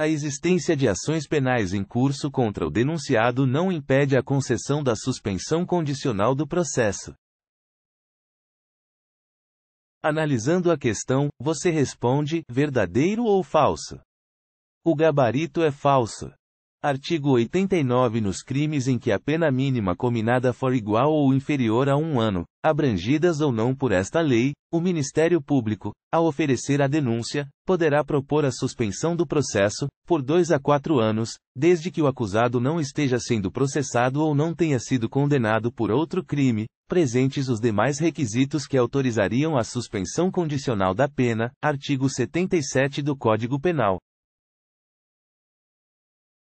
A existência de ações penais em curso contra o denunciado não impede a concessão da suspensão condicional do processo. Analisando a questão, você responde: verdadeiro ou falso? O gabarito é falso. Artigo 89 Nos crimes em que a pena mínima combinada for igual ou inferior a um ano, abrangidas ou não por esta lei, o Ministério Público, ao oferecer a denúncia, poderá propor a suspensão do processo, por dois a quatro anos, desde que o acusado não esteja sendo processado ou não tenha sido condenado por outro crime, presentes os demais requisitos que autorizariam a suspensão condicional da pena, artigo 77 do Código Penal.